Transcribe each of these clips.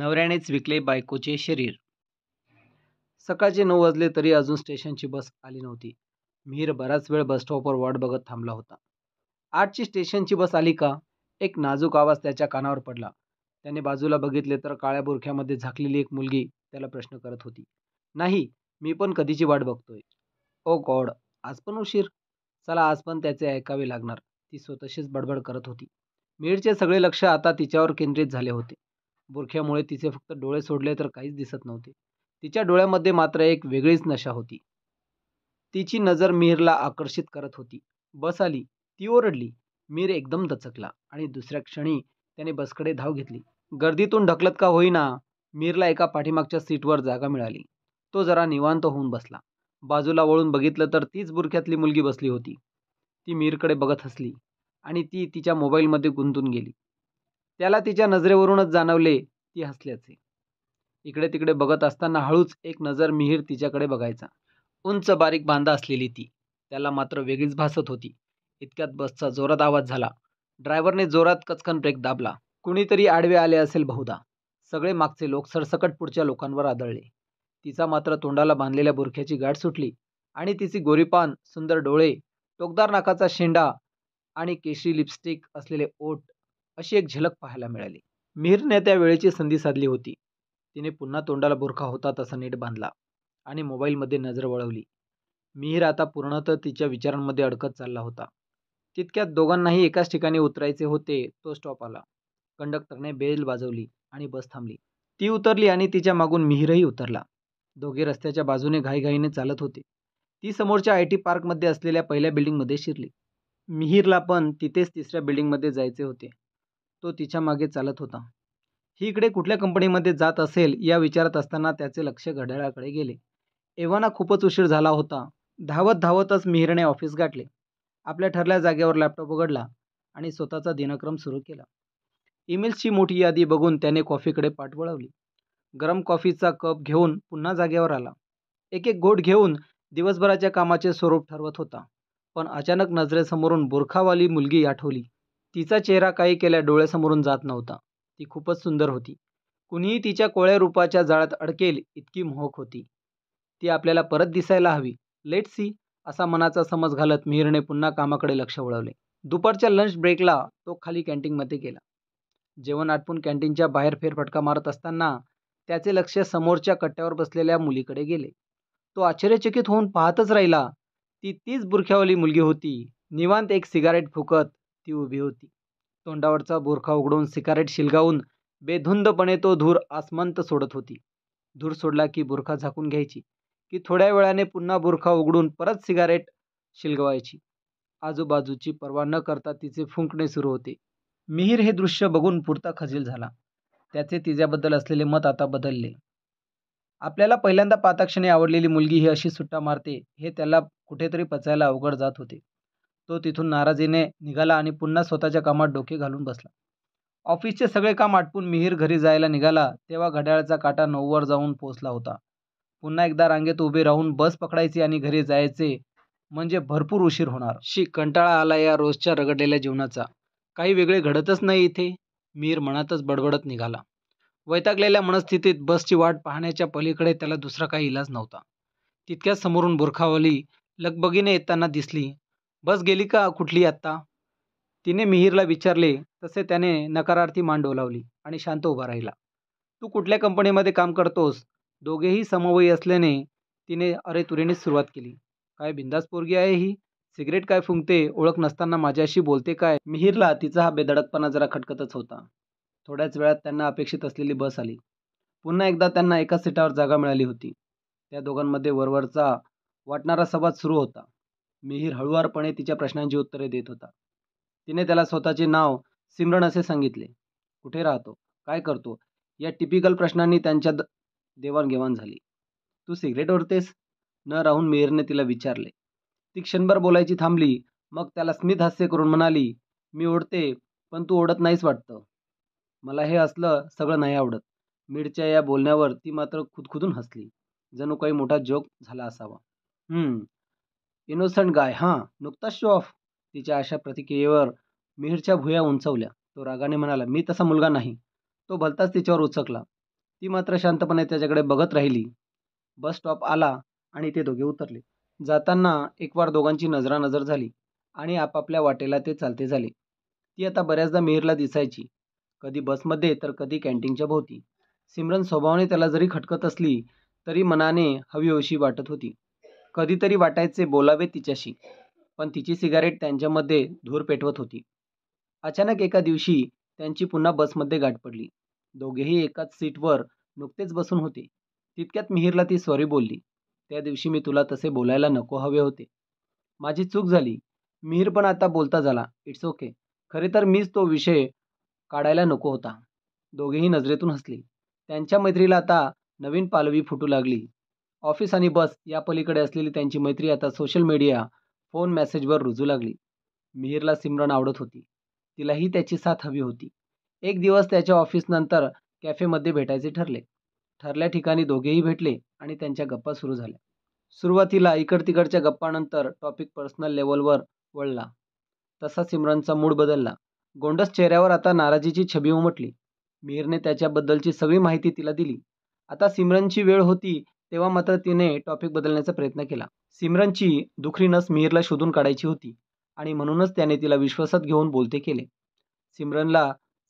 नवऱ्यानेच विकले बायकोचे शरीर सकाळचे नऊ वाजले तरी अजून स्टेशनची बस आली नव्हती मिहीर बराच वेळ बसस्टॉपवर वाट बघत थांबला होता आठची स्टेशनची बस आली का एक नाजूक आवाज त्याच्या कानावर पडला त्याने बाजूला बघितले तर काळ्या बुरख्यामध्ये झाकलेली एक मुलगी त्याला प्रश्न करत होती नाही मी पण कधीची वाट बघतोय ओ गॉड आज पण उशीर चला आज पण त्याचे ऐकावे लागणार ती स्वतःशीच बडबड करत होती मीरचे सगळे लक्ष आता तिच्यावर केंद्रित झाले होते बुरख्यामुळे तिचे फक्त डोळे सोडले तर काहीच दिसत नव्हते तिच्या डोळ्यामध्ये मात्र एक वेगळीच नशा होती तिची नजर मीरला आकर्षित करत होती बस आली ती ओरडली मीर एकदम दचकला आणि दुसऱ्या क्षणी त्याने बसकडे धाव घेतली गर्दीतून ढकलत का होईना मीरला एका पाठीमागच्या सीटवर जागा मिळाली तो जरा निवांत होऊन बसला बाजूला वळून बघितलं तर तीच बुरख्यातली मुलगी बसली होती ती मीरकडे बघत हसली आणि ती तिच्या मोबाईलमध्ये गुंतून गेली त्याला तिच्या नजरेवरूनच जाणवले ती हसल्याचे इकडे तिकडे बघत असताना हळूच एक नजर मिहीर तिच्याकडे बघायचा उंच बारीक बांधा असलेली ती त्याला मात्र वेगळीच भासत होती इतक्यात बसचा जोरात आवाज झाला ड्रायव्हरने जोरात कचकन ब्रेक दाबला कुणीतरी आडवे आले असेल बहुधा सगळे मागचे लोक सरसकट पुढच्या लोकांवर आदळले तिचा मात्र तोंडाला बांधलेल्या बुरख्याची गाठ सुटली आणि तिची गोरीपान सुंदर डोळे टोकदार नाकाचा शेंडा आणि केशरी लिपस्टिक असलेले ओठ अशी एक झलक पाहायला मिळाली मिहिरने त्या वेळेची संधी साधली होती तिने पुन्हा तोंडाला बुरखा होता तसा नीट बांधला आणि मोबाईलमध्ये नजर वळवली मिहीर आता पूर्णतः तिच्या विचारांमध्ये अडकत चालला होता तितक्यात दोघांनाही एकाच ठिकाणी उतरायचे होते तो स्टॉप आला कंडक्टरने बेल वाजवली आणि बस थांबली ती उतरली आणि तिच्या मागून मिहीरही उतरला दोघे रस्त्याच्या बाजूने घाईघाईने चालत होते ती समोरच्या आय टी पार्कमध्ये असलेल्या पहिल्या बिल्डिंगमध्ये शिरली मिहीरला पण तिथेच तिसऱ्या बिल्डिंगमध्ये जायचे होते तो तिच्या मागे चालत होता ही इकडे कुठल्या कंपनीमध्ये जात असेल या विचारत असताना त्याचे लक्ष घड्याळाकडे गेले एव्हाना खूपच उशीर झाला होता धावत धावतच मिहिरने ऑफिस गाठले आपल्या ठरल्या जागेवर लॅपटॉप उघडला आणि स्वतःचा दिनक्रम सुरू केला ईमेल्सची मोठी यादी बघून त्याने कॉफीकडे पाठ वळवली गरम कॉफीचा कप घेऊन पुन्हा जागेवर आला एक एक घोट घेऊन दिवसभराच्या कामाचे स्वरूप ठरवत होता पण अचानक नजरेसमोरून बुरखावाली मुलगी आठवली तिचा चेहरा काही केल्या डोळ्यासमोरून जात नव्हता ती खूपच सुंदर होती कुणीही तिच्या कोळ्या रूपाच्या जाळ्यात अडकेल इतकी मोहक होती ती आपल्याला परत दिसायला हवी लेट सी असा मनाचा समज घालत मिहिरने पुन्हा कामाकडे लक्ष वळवले दुपारच्या लंच ब्रेकला तो खाली कॅन्टीनमध्ये गेला जेवण आटपून कॅन्टीनच्या बाहेर फेरफटका मारत असताना त्याचे लक्ष समोरच्या कट्ट्यावर बसलेल्या मुलीकडे गेले तो आश्चर्यचकित होऊन पाहतच राहिला ती तीच बुरख्यावाली मुलगी होती निवांत एक सिगारेट फुकत ती उभी होती. तोंडावरचा बुरखा उघडून सिगारेट शिलगावून बेधुंदपणे तो धूर आसमंत सोडत होती. धूर सोडला की बुरखा झाकून घ्यायची, की थोड्या वेळाने पुन्हा बुरखा उघडून परत सिगारेट शिलगवायची आजूबाजूची पर्वा न करता तिचे फुंकणे सुरू होते. मिहीर हे दृश्य बघून पुरता खजील झाला. त्याचे तिच्याबद्दल असलेले मत आता बदलले. आपल्याला पहिल्यांदा पाताक्षणी आवडलेली मुलगी ही अशी सुट्टा मारते हे त्याला कुठेतरी पचायला अवघड जात होते. तो तिथून नाराजीने निघाला आणि पुन्हा स्वतःच्या कामात डोके घालून बसला ऑफिसचे सगळे काम आटपून मिहीर घरी जायला निघाला तेव्हा घड्याळाचा काटा नऊवर जाऊन पोचला होता पुन्हा एकदा रांगेत उभे राहून बस पकडायची आणि घरी जायचे म्हणजे भरपूर उशीर होणार शी कंटाळा आला या रोजच्या रगडलेल्या जीवनाचा काही वेगळे घडतच नाही इथे मीर मनातच बडबडत निघाला वैतागलेल्या मनस्थितीत बसची वाट पाहण्याच्या पलीकडे त्याला दुसरा काही इलाज नव्हता तितक्याच समोरून बुरखावली लगबगीने येताना दिसली बस गेली का कुठली आत्ता तिने मिहीरला विचारले तसे त्याने नकारार्थी मान डोलावली आणि शांत उभा राहिला तू कुठल्या कंपनीमध्ये काम करतोस दोघेही समवयी असल्याने तिने अरे तुरेनेच सुरुवात केली काय बिंदास पोरगी आहे ही सिगरेट काय फुंकते ओळख नसताना माझ्याशी बोलते काय मिहीरला तिचा हा बेधडकपणा जरा खटकतच होता थोड्याच वेळात त्यांना अपेक्षित असलेली बस आली पुन्हा एकदा त्यांना एकाच सीटावर जागा मिळाली होती त्या दोघांमध्ये वरवरचा वाटणारा संवाद सुरू होता मिहीर हळुवारपणे तिच्या प्रश्नांची उत्तरे देत होता तिने त्याला स्वतःचे नाव सिमरन असे सांगितले कुठे राहतो काय करतो या टिपिकल प्रश्नांनी त्यांच्या देवाणघेवाण झाली तू सिगरेट ओढतेस न राहून मेहरने तिला विचारले ती क्षणभर बोलायची थांबली मग त्याला स्मित हास्य करून म्हणाली मी ओढते पण तू ओढत नाहीस वाटतं मला हे असलं सगळं नाही आवडत मीडच्या या बोलण्यावर ती मात्र खुदखुदून हसली जणू काही मोठा जोक झाला असावा इनोसंट गाय हां नुकताच शो ऑफ तिच्या अशा प्रतिक्रियेवर मिहिरच्या भुया उंचवल्या तो रागाने म्हणाला मी तसा मुलगा नाही तो भलताच तिच्यावर उचकला ती मात्र शांतपणे त्याच्याकडे बघत राहिली बस स्टॉप आला आणि ते दोघे उतरले जाताना एकवार दोघांची नजरानजर झाली आणि आपापल्या वाटेला ते चालते झाले ती आता बऱ्याचदा मिहिरला दिसायची कधी बसमध्ये तर कधी कॅन्टीनच्या भोवती सिमरन स्वभावाने त्याला जरी खटकत असली तरी मनाने हवशी वाटत होती कधीतरी वाटायचे बोलावे तिच्याशी पण तिची सिगारेट त्यांच्यामध्ये धूर पेटवत होती अचानक एका दिवशी त्यांची पुन्हा बसमध्ये गाठ पडली दोघेही एकाच सीटवर नुकतेच बसून होते तितक्यात मिहिरला ती सॉरी बोलली त्या दिवशी मी तुला तसे बोलायला नको हवे होते माझी चूक झाली मिहीर पण आता बोलता झाला इट्स ओके खरे तर मीच तो विषय काढायला नको होता दोघेही नजरेतून हसले त्यांच्या मैत्रीला आता नवीन पालवी फुटू लागली ऑफिस आणि बस या पलीकडे असलेली त्यांची मैत्री आता सोशल मीडिया फोन मेसेजवर रुजू लागली मिहिरला सिमरन आवडत होती तिलाही त्याची साथ हवी होती एक दिवस त्याच्या ऑफिसनंतर कॅफेमध्ये भेटायचे ठरले ठरल्या ठिकाणी दोघेही भेटले आणि त्यांच्या गप्पा सुरू झाल्या सुरुवातीला इकड तिकडच्या गप्पानंतर टॉपिक पर्सनल लेवलवर वळला तसा सिमरनचा मूड बदलला गोंडस चेहऱ्यावर आता नाराजीची छबी उमटली मिहिरने त्याच्याबद्दलची सगळी माहिती तिला दिली आता सिमरनची वेळ होती तेव्हा मात्र तिने टॉपिक बदलण्याचा प्रयत्न केला सिमरनची दुखरी नस मिहिरला शोधून काढायची होती आणि म्हणूनच त्याने तिला विश्वासात घेऊन बोलते केले सिमरनला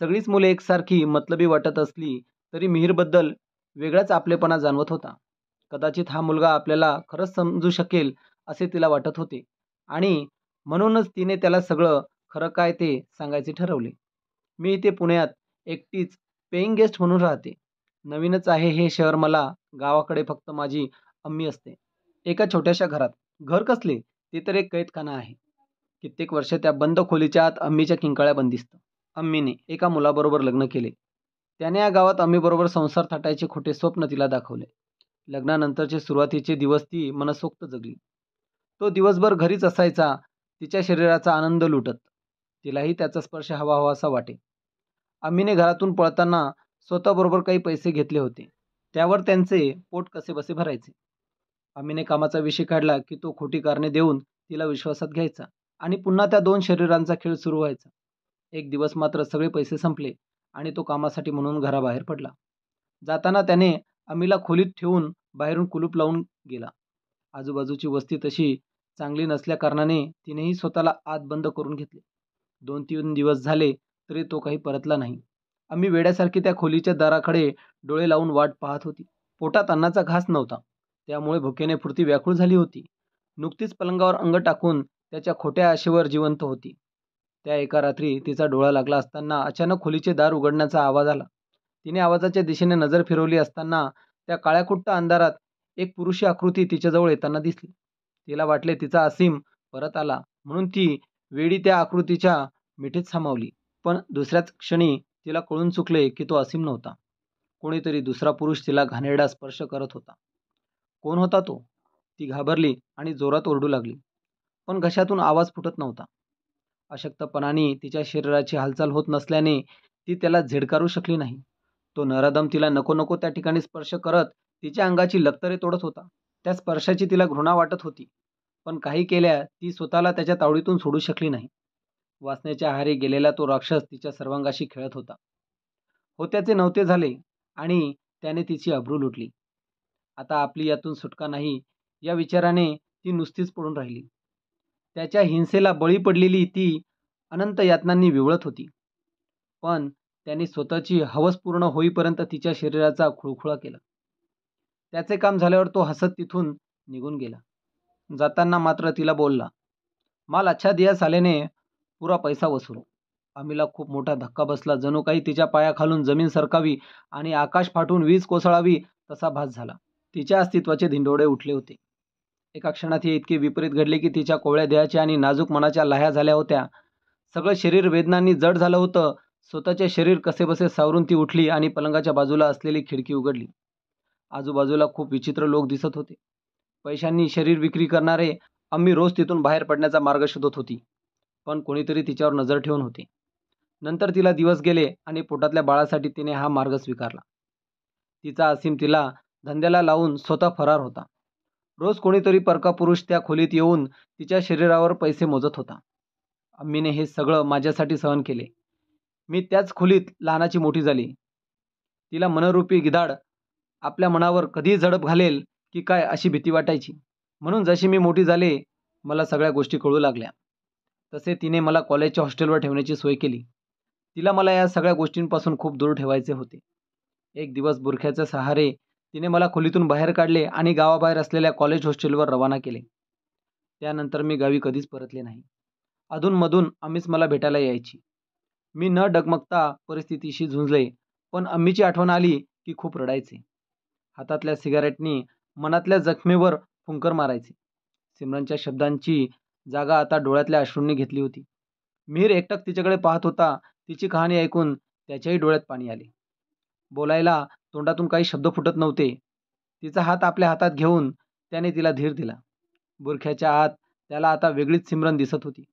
सगळीच मुले एकसारखी मतलबी वाटत असली तरी मिहिरबद्दल वेगळाच आपलेपणा जाणवत होता कदाचित हा मुलगा आपल्याला खरंच समजू शकेल असे तिला वाटत होते आणि म्हणूनच तिने त्याला सगळं खरं काय ते सांगायचे ठरवले मी इथे पुण्यात एकटीच पेईंग गेस्ट म्हणून राहते नवीनच आहे हे शहर मला गावाकडे फक्त माझी अम्मी असते एका छोट्याशा घरात घर कसले ते तर एक कैदखाना आहे कित्येक वर्ष त्या बंद खोलीच्या आत अम्मीच्या किंकाळ्या बंदिस्त अम्मीने एका मुलाबरोबर लग्न केले त्याने या गावात अम्मीबरोबर संसार थाटायचे खोटे स्वप्न तिला दाखवले लग्नानंतरचे सुरुवातीचे दिवस ती मनसोक्त जगली तो दिवसभर घरीच असायचा तिच्या शरीराचा आनंद लुटत तिलाही त्याचा स्पर्श हवा हवासा वाटे अम्मीने घरातून पळताना स्वतःबरोबर काही पैसे घेतले होते त्यावर त्यांचे पोट कसेबसे भरायचे आम्हीने कामाचा विषय काढला की तो खोटी कारणे देऊन तिला विश्वासात घ्यायचा आणि पुन्हा त्या दोन शरीरांचा खेळ सुरू व्हायचा एक दिवस मात्र सगळे पैसे संपले आणि तो कामासाठी म्हणून घराबाहेर पडला जाताना त्याने अमीला खोलीत ठेवून बाहेरून कुलूप लावून गेला आजूबाजूची वस्ती तशी चांगली नसल्याकारणाने तिनेही स्वतःला आत बंद करून घेतले दोन तीन दिवस झाले तरी तो काही परतला नाही आम्ही वेड्यासारखी त्या खोलीच्या दाराकडे डोळे लावून वाट पाहत होती पोटात अन्नाचा घास नव्हता त्यामुळे भुकेने फुर्ती व्याकुळ झाली होती नुकतीच पलंगावर अंग टाकून त्याच्या खोट्या आशेवर जिवंत होती त्या एका रात्री तिचा डोळा लागला असताना अचानक खोलीचे दार उघडण्याचा आवाज आला तिने आवाजाच्या दिशेने नजर फिरवली असताना त्या काळ्याकुट्ट अंधारात एक पुरुषी आकृती तिच्याजवळ येताना दिसली तिला वाटले तिचा असीम परत आला म्हणून ती वेळी त्या आकृतीच्या मिठीत सामावली पण दुसऱ्याच क्षणी तिला कळून चुकले की तो असीम नव्हता कोणीतरी दुसरा पुरुष तिला घाणेरडा स्पर्श करत होता कोण होता तो ती घाबरली आणि जोरात ओरडू लागली पण घशातून आवाज फुटत नव्हता अशक्तपणाने तिच्या शरीराची हालचाल होत नसल्याने ती त्याला झिडकारू शकली नाही तो नरादम तिला नको नको त्या ठिकाणी स्पर्श करत तिच्या अंगाची लक्तरे तोडत होता त्या स्पर्शाची तिला घृणा वाटत होती पण काही केल्या ती स्वतःला त्याच्या तावडीतून सोडू शकली नाही वासनेच्या आहारी गेलेला तो राक्षस तिच्या सर्वांगाशी खेळत होता होत्याचे नव्हते झाले आणि त्याने तिची अब्रू लुटली आता आपली यातून सुटका नाही या विचाराने ती नुसतीच पडून राहिली त्याच्या हिंसेला बळी पडलेली ती अनंत यातनांनी विवळत होती पण त्याने स्वतःची हवस पूर्ण होईपर्यंत तिच्या शरीराचा खुळखुळा केला त्याचे काम झाल्यावर तो हसत तिथून निघून गेला जाताना मात्र तिला बोलला माल अच्छा दिया आल्याने पुरा पैसा वसूल आम्हीला खूप मोठा धक्का बसला जणू काही तिच्या पायाखालून जमीन सरकावी आणि आकाश फाटून वीज कोसळावी तसा भास झाला तिच्या अस्तित्वाचे धिंडोडे उठले होते एका क्षणात हे इतके विपरीत घडले की तिच्या कोवळ्या देहाच्या आणि नाजूक मनाच्या लह्या झाल्या होत्या सगळं शरीर वेदनांनी जड झालं होतं स्वतःचे शरीर कसेबसे सावरून ती उठली आणि पलंगाच्या बाजूला असलेली खिडकी उघडली आजूबाजूला खूप विचित्र लोक दिसत होते पैशांनी शरीर विक्री करणारे आम्ही रोज तिथून बाहेर पडण्याचा मार्ग शोधत होती पण कोणीतरी तिच्यावर नजर ठेवून होती नंतर तिला दिवस गेले आणि पोटातल्या बाळासाठी तिने हा मार्ग स्वीकारला तिचा असीम तिला धंद्याला लावून स्वतः फरार होता रोज कोणीतरी परका पुरुष त्या खोलीत येऊन तिच्या शरीरावर पैसे मोजत होता अम्मीने हे सगळं माझ्यासाठी सहन केले मी त्याच खोलीत लहानाची मोठी झाली तिला मनरूपी गिधाड आपल्या मनावर कधी झडप घालेल की काय अशी भीती वाटायची म्हणून जशी मी मोठी झाले मला सगळ्या गोष्टी कळू लागल्या तसे तिने मला कॉलेजच्या हॉस्टेलवर ठेवण्याची सोय केली तिला मला या सगळ्या गोष्टींपासून खूप दूर ठेवायचे होते एक दिवस बुरख्याचे सहारे तिने मला खोलीतून बाहेर काढले आणि गावाबाहेर असलेल्या कॉलेज हॉस्टेलवर रवाना केले त्यानंतर मी गावी कधीच परतले नाही अधूनमधून आम्हीच मला भेटायला यायची मी न डगमगता परिस्थितीशी झुंजले पण अम्मीची आठवण आली की खूप रडायचे हातातल्या सिगारेटनी मनातल्या जखमेवर फुंकर मारायचे सिमरनच्या शब्दांची जागा आता डोळ्यातल्या अश्रूंनी घेतली होती मीर एकटक तिच्याकडे पाहत होता तिची कहाणी ऐकून त्याच्याही डोळ्यात पाणी आले बोलायला तोंडातून काही शब्द फुटत नव्हते तिचा हात आपल्या हातात घेऊन त्याने तिला धीर दिला बुरख्याच्या आत त्याला आता वेगळीच सिमरन दिसत होती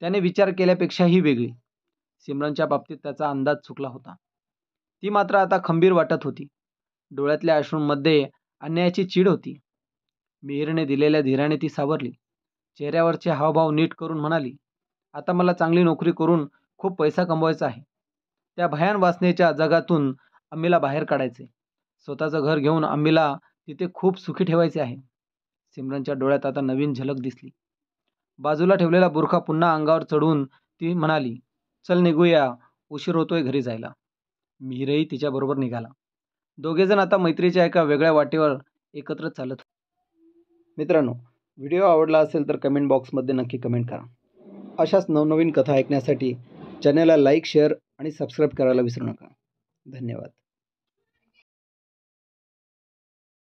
त्याने विचार केल्यापेक्षाही वेगळी सिमरनच्या बाबतीत त्याचा अंदाज चुकला होता ती मात्र आता खंबीर वाटत होती डोळ्यातल्या अश्रूंमध्ये अन्यायाची चीड होती मिहिरने दिलेल्या धीराने ती सावरली चेहऱ्यावरचे हावभाव नीट करून म्हणाली आता मला चांगली नोकरी करून खूप पैसा कमवायचा आहे त्या भयान वासनेच्या जगातून आम्हीला बाहेर काढायचे स्वतःचं घर घेऊन आम्हीला तिथे खूप सुखी ठेवायचे आहे सिमरनच्या डोळ्यात आता नवीन झलक दिसली बाजूला ठेवलेला बुरखा पुन्हा अंगावर चढून ती म्हणाली चल निघूया उशीर होतोय घरी जायला मिहिरही तिच्याबरोबर निघाला दोघेजण आता मैत्रीच्या एका वेगळ्या वाटेवर एकत्र चालत मित्रांनो व्हिडिओ आवडला असेल तर कमेंट बॉक्समध्ये नक्की कमेंट करा अशाच नवनवीन कथा ऐकण्यासाठी चॅनलला लाईक शेअर आणि सबस्क्राईब करायला विसरू नका धन्यवाद